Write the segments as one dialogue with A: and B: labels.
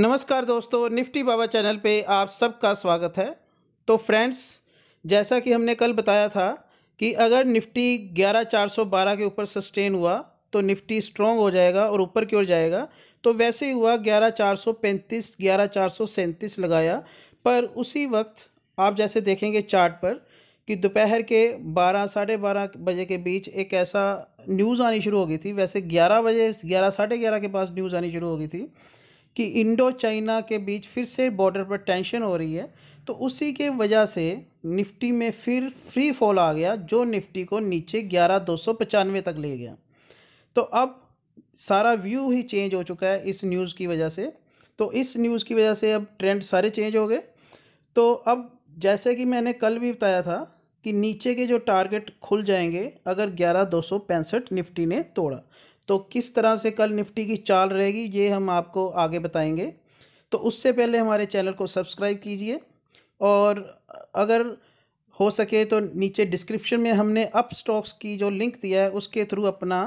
A: नमस्कार दोस्तों निफ्टी बाबा चैनल पे आप सबका स्वागत है तो फ्रेंड्स जैसा कि हमने कल बताया था कि अगर निफ्टी ग्यारह चार सौ बारह के ऊपर सस्टेन हुआ तो निफ्टी स्ट्रॉन्ग हो जाएगा और ऊपर की ओर जाएगा तो वैसे ही हुआ ग्यारह चार सौ पैंतीस ग्यारह चार सौ सैंतीस लगाया पर उसी वक्त आप जैसे देखेंगे चार्ट पर कि दोपहर के बारह साढ़े बारह बजे के बीच एक ऐसा न्यूज़ आनी शुरू हो गई थी वैसे ग्यारह बजे ग्यारह साढ़े ग्यारह के पास न्यूज़ आनी शुरू हो गई थी कि इंडो चाइना के बीच फिर से बॉर्डर पर टेंशन हो रही है तो उसी के वजह से निफ्टी में फिर फ्री फॉल आ गया जो निफ्टी को नीचे ग्यारह दो सौ पचानवे तक ले गया तो अब सारा व्यू ही चेंज हो चुका है इस न्यूज़ की वजह से तो इस न्यूज़ की वजह से अब ट्रेंड सारे चेंज हो गए तो अब जैसे कि मैंने कल भी बताया था कि नीचे के जो टारगेट खुल जाएंगे अगर ग्यारह दो सौ पैंसठ निफ्टी ने तोड़ा तो किस तरह से कल निफ्टी की चाल रहेगी ये हम आपको आगे बताएंगे तो उससे पहले हमारे चैनल को सब्सक्राइब कीजिए और अगर हो सके तो नीचे डिस्क्रिप्शन में हमने अप स्टॉक्स की जो लिंक दिया है उसके थ्रू अपना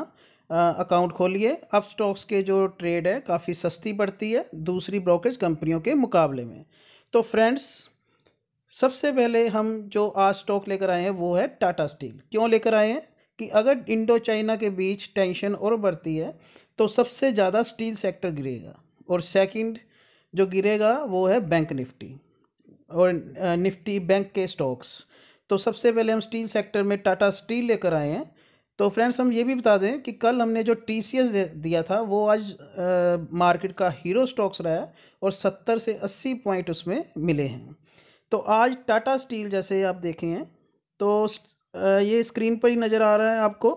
A: अकाउंट खोलिए अप स्टॉक्स के जो ट्रेड है काफ़ी सस्ती पड़ती है दूसरी ब्रोकरेज कंपनियों के मुकाबले में तो फ्रेंड्स सबसे पहले हम जो आज स्टॉक लेकर आए हैं वो है टाटा स्टील क्यों लेकर आए हैं कि अगर इंडो चाइना के बीच टेंशन और बढ़ती है तो सबसे ज़्यादा स्टील सेक्टर गिरेगा और सेकंड जो गिरेगा वो है बैंक निफ्टी और निफ्टी बैंक के स्टॉक्स तो सबसे पहले हम स्टील सेक्टर में टाटा स्टील लेकर आए हैं तो फ्रेंड्स हम ये भी बता दें कि कल हमने जो टी दिया था वो आज आ, मार्केट का हीरो स्टॉक्स रहा है और सत्तर से अस्सी पॉइंट उसमें मिले हैं तो आज टाटा स्टील जैसे आप देखें हैं तो ये स्क्रीन पर ही नज़र आ रहा है आपको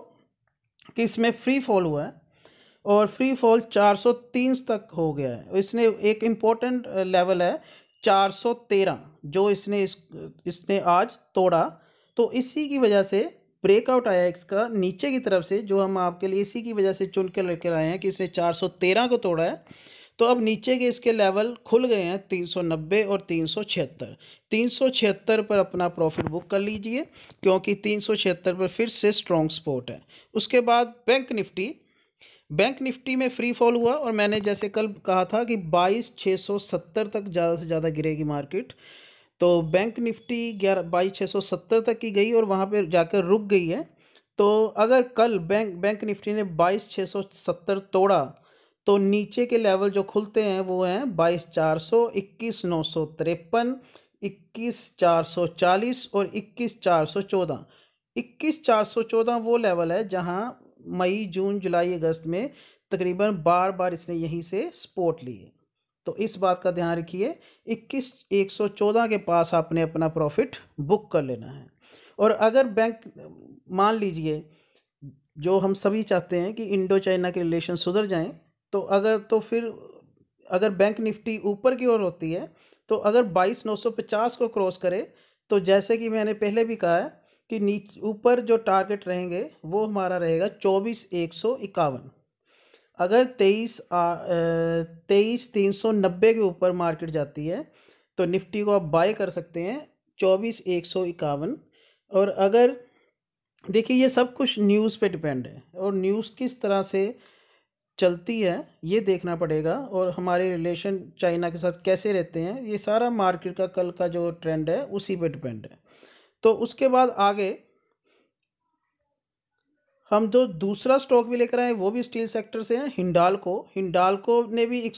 A: कि इसमें फ्री फॉल हुआ है और फ्री फॉल 403 तक हो गया है इसने एक इम्पोर्टेंट लेवल है 413 जो इसने इस इसने आज तोड़ा तो इसी की वजह से ब्रेकआउट आया इसका नीचे की तरफ से जो हम आपके लिए इसी की वजह से चुन के लेकर आए हैं कि इसने 413 को तोड़ा है तो अब नीचे के इसके लेवल खुल गए हैं 390 और 376 376 पर अपना प्रॉफिट बुक कर लीजिए क्योंकि 376 पर फिर से स्ट्रॉन्ग स्पोर्ट है उसके बाद बैंक निफ्टी बैंक निफ्टी में फ्री फॉल हुआ और मैंने जैसे कल कहा था कि बाईस छः सौ सत्तर तक ज़्यादा से ज़्यादा गिरेगी मार्केट तो बैंक निफ्टी ग्यारह बाईस छः सौ सत्तर तक की गई और वहाँ पर जाकर रुक गई है तो अगर कल बैंक बैंक निफ्टी ने बाईस छः सौ सत्तर तोड़ा तो नीचे के लेवल जो खुलते हैं वो हैं बाईस चार सौ इक्कीस नौ सौ तिरपन इक्कीस चार सौ चालीस और इक्कीस चार सौ चौदह इक्कीस चार सौ चौदह वो लेवल है जहाँ मई जून जुलाई अगस्त में तकरीबन बार बार इसने यहीं से सपोर्ट ली है तो इस बात का ध्यान रखिए इक्कीस एक सौ चौदह के पास आपने अपना प्रॉफिट बुक कर लेना है और अगर बैंक मान लीजिए जो हम सभी चाहते हैं कि इंडो चाइना के रिलेशन सुधर जाएं तो अगर तो फिर अगर बैंक निफ्टी ऊपर की ओर होती है तो अगर बाईस नौ सौ पचास को क्रॉस करे तो जैसे कि मैंने पहले भी कहा है कि नीच ऊपर जो टारगेट रहेंगे वो हमारा रहेगा चौबीस एक सौ इक्यावन अगर तेईस तेईस तीन सौ नब्बे के ऊपर मार्केट जाती है तो निफ्टी को आप बाय कर सकते हैं चौबीस एक सौ इक्यावन और अगर देखिए ये सब कुछ न्यूज़ पे डिपेंड है और न्यूज़ किस तरह से चलती है ये देखना पड़ेगा और हमारे रिलेशन चाइना के साथ कैसे रहते हैं ये सारा मार्केट का कल का जो ट्रेंड है उसी पे डिपेंड है तो उसके बाद आगे हम जो दूसरा स्टॉक भी लेकर आए वो भी स्टील सेक्टर से को हिंडालको हिंडालको ने भी एक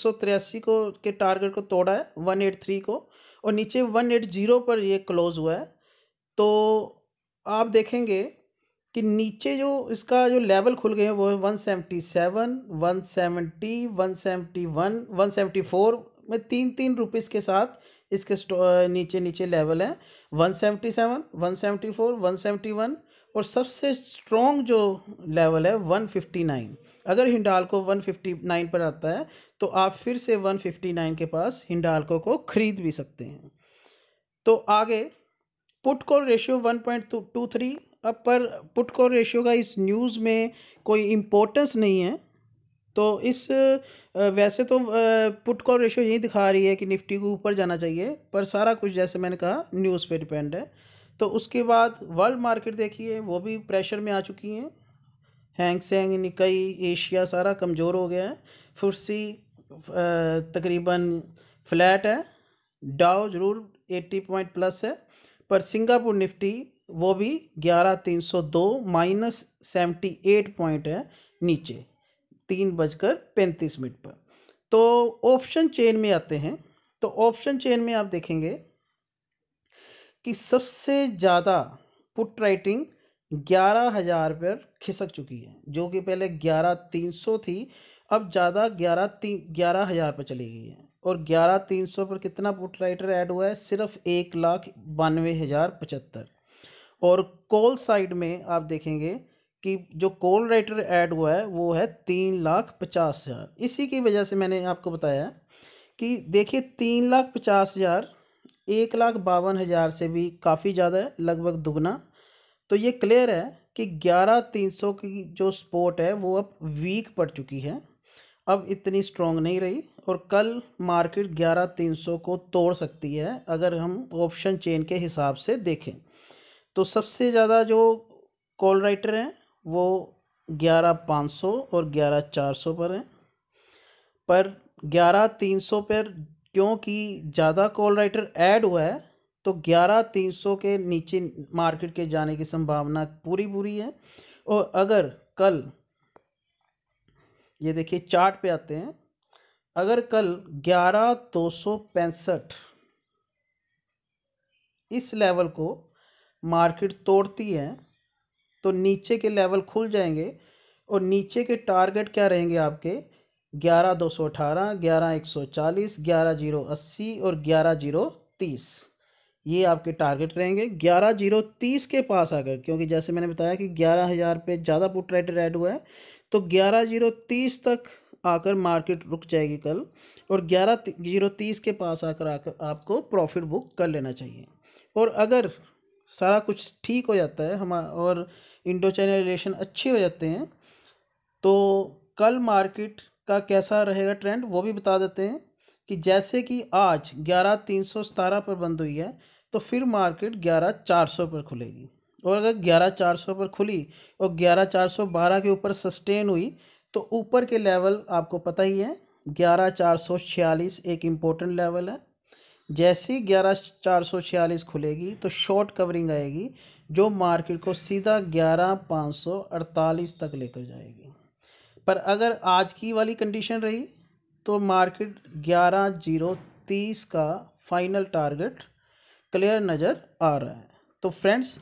A: को के टारगेट को तोड़ा है वन एट थ्री को और नीचे वन एट जीरो पर ये क्लोज़ हुआ है तो आप देखेंगे कि नीचे जो इसका जो लेवल खुल गए हैं वो one seventy seven one seventy one seventy one one seventy four में तीन तीन रुपीज़ के साथ इसके नीचे नीचे लेवल हैं one seventy seven one seventy four one seventy one और सबसे स्ट्रॉन्ग जो लेवल है वन फिफ्टी नाइन अगर हिंडाल को वन फिफ्टी नाइन पर आता है तो आप फिर से वन फिफ्टी नाइन के पास हिंडालको को ख़रीद भी सकते हैं तो आगे put call ratio one point two three अब पर पुट कॉल रेशियो का इस न्यूज़ में कोई इम्पोर्टेंस नहीं है तो इस वैसे तो पुट कॉल रेशियो यही दिखा रही है कि निफ्टी को ऊपर जाना चाहिए पर सारा कुछ जैसे मैंने कहा न्यूज़ पे डिपेंड है तो उसके बाद वर्ल्ड मार्केट देखिए वो भी प्रेशर में आ चुकी हैं हैंग सेंग निकई एशिया सारा कमज़ोर हो गया है फुर्सी तकरीबन फ्लैट है डाओ ज़रूर एट्टी पॉइंट प्लस है पर सिंगापुर निफ्टी वो भी ग्यारह तीन सौ दो माइनस सेवेंटी एट पॉइंट है नीचे तीन बजकर पैंतीस मिनट पर तो ऑप्शन चेन में आते हैं तो ऑप्शन चेन में आप देखेंगे कि सबसे ज़्यादा पुट राइटिंग ग्यारह हज़ार पर खिसक चुकी है जो कि पहले ग्यारह तीन सौ थी अब ज़्यादा ग्यारह तीन ग्यारह हज़ार पर चली गई है और ग्यारह तीन सौ पर कितना पुट राइटर ऐड हुआ है सिर्फ एक लाख बानवे हज़ार पचहत्तर और कॉल साइड में आप देखेंगे कि जो कॉल राइटर ऐड हुआ है वो है तीन लाख पचास हज़ार इसी की वजह से मैंने आपको बताया कि देखिए तीन लाख पचास हज़ार एक लाख बावन हज़ार से भी काफ़ी ज़्यादा है लगभग दुगना तो ये क्लियर है कि ग्यारह तीन सौ की जो स्पोर्ट है वो अब वीक पड़ चुकी है अब इतनी स्ट्रॉन्ग नहीं रही और कल मार्केट ग्यारह तीन सौ को तोड़ सकती है अगर हम ऑप्शन चेन के हिसाब से देखें तो सबसे ज़्यादा जो कॉल राइटर हैं वो ग्यारह पाँच सौ और ग्यारह चार सौ पर हैं पर ग्यारह तीन सौ पर क्योंकि ज़्यादा कॉल राइटर ऐड हुआ है तो ग्यारह तीन सौ के नीचे मार्केट के जाने की संभावना पूरी पूरी है और अगर कल ये देखिए चार्ट पे आते हैं अगर कल ग्यारह दो सौ पैंसठ इस लेवल को मार्केट तोड़ती है तो नीचे के लेवल खुल जाएंगे और नीचे के टारगेट क्या रहेंगे आपके ग्यारह दो सौ अठारह ग्यारह एक सौ चालीस ग्यारह जीरो अस्सी और ग्यारह जीरो तीस ये आपके टारगेट रहेंगे ग्यारह जीरो तीस के पास आकर क्योंकि जैसे मैंने बताया कि ग्यारह हज़ार पे ज़्यादा पुट रेट रेड हुआ है तो ग्यारह जीरो तीस तक आकर मार्केट रुक जाएगी कल और ग्यारह जीरो तीस के पास आकर आकर आपको प्रॉफिट बुक कर लेना चाहिए और अगर सारा कुछ ठीक हो जाता है हम और इंडो चाइना रिलेशन अच्छे हो जाते हैं तो कल मार्केट का कैसा रहेगा ट्रेंड वो भी बता देते हैं कि जैसे कि आज ग्यारह तीन सौ सतारह पर बंद हुई है तो फिर मार्केट ग्यारह चार सौ पर खुलेगी और अगर ग्यारह चार सौ पर खुली और ग्यारह चार सौ बारह के ऊपर सस्टेन हुई तो ऊपर के लेवल आपको पता ही है ग्यारह चार सौ छियालीस एक इम्पोर्टेंट लेवल है जैसे ही ग्यारह चार सौ छियालीस खुलेगी तो शॉर्ट कवरिंग आएगी जो मार्केट को सीधा ग्यारह पाँच सौ अड़तालीस तक लेकर जाएगी पर अगर आज की वाली कंडीशन रही तो मार्केट ग्यारह जीरो तीस का फाइनल टारगेट क्लियर नज़र आ रहा है तो फ्रेंड्स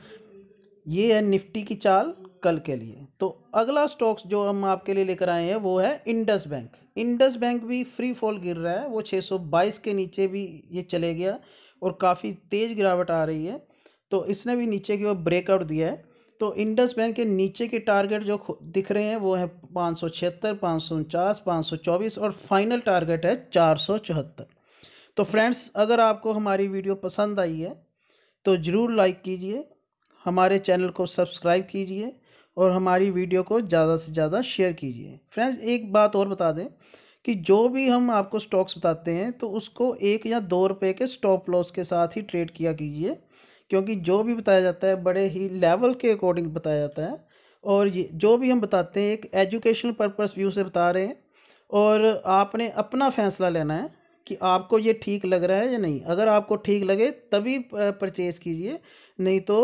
A: ये है निफ्टी की चाल कल के लिए तो अगला स्टॉक्स जो हम आपके लिए लेकर आए हैं वो है इंडस बैंक इंडस बैंक भी फ्री फॉल गिर रहा है वो 622 के नीचे भी ये चले गया और काफ़ी तेज़ गिरावट आ रही है तो इसने भी नीचे की ओर ब्रेकआउट दिया है तो इंडस बैंक के नीचे के टारगेट जो दिख रहे हैं वो है पाँच सौ छिहत्तर पाँच सौ उनचास पाँच सौ चौबीस और फाइनल टारगेट है चार सौ चौहत्तर तो फ्रेंड्स अगर आपको हमारी वीडियो पसंद आई है तो ज़रूर लाइक कीजिए हमारे चैनल को सब्सक्राइब कीजिए और हमारी वीडियो को ज़्यादा से ज़्यादा शेयर कीजिए फ्रेंड्स एक बात और बता दें कि जो भी हम आपको स्टॉक्स बताते हैं तो उसको एक या दो रुपये के स्टॉप लॉस के साथ ही ट्रेड किया कीजिए क्योंकि जो भी बताया जाता है बड़े ही लेवल के अकॉर्डिंग बताया जाता है और ये जो भी हम बताते हैं एक एजुकेशनल पर्पस व्यू से बता रहे हैं और आपने अपना फैसला लेना है कि आपको ये ठीक लग रहा है या नहीं अगर आपको ठीक लगे तभी परचेज़ कीजिए नहीं तो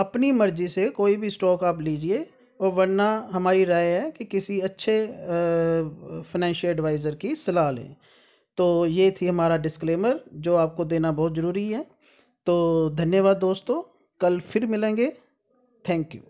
A: अपनी मर्ज़ी से कोई भी स्टॉक आप लीजिए और वरना हमारी राय है कि किसी अच्छे फाइनेंशियल एडवाइज़र की सलाह लें तो ये थी हमारा डिस्क्लेमर जो आपको देना बहुत ज़रूरी है तो धन्यवाद दोस्तों कल फिर मिलेंगे थैंक यू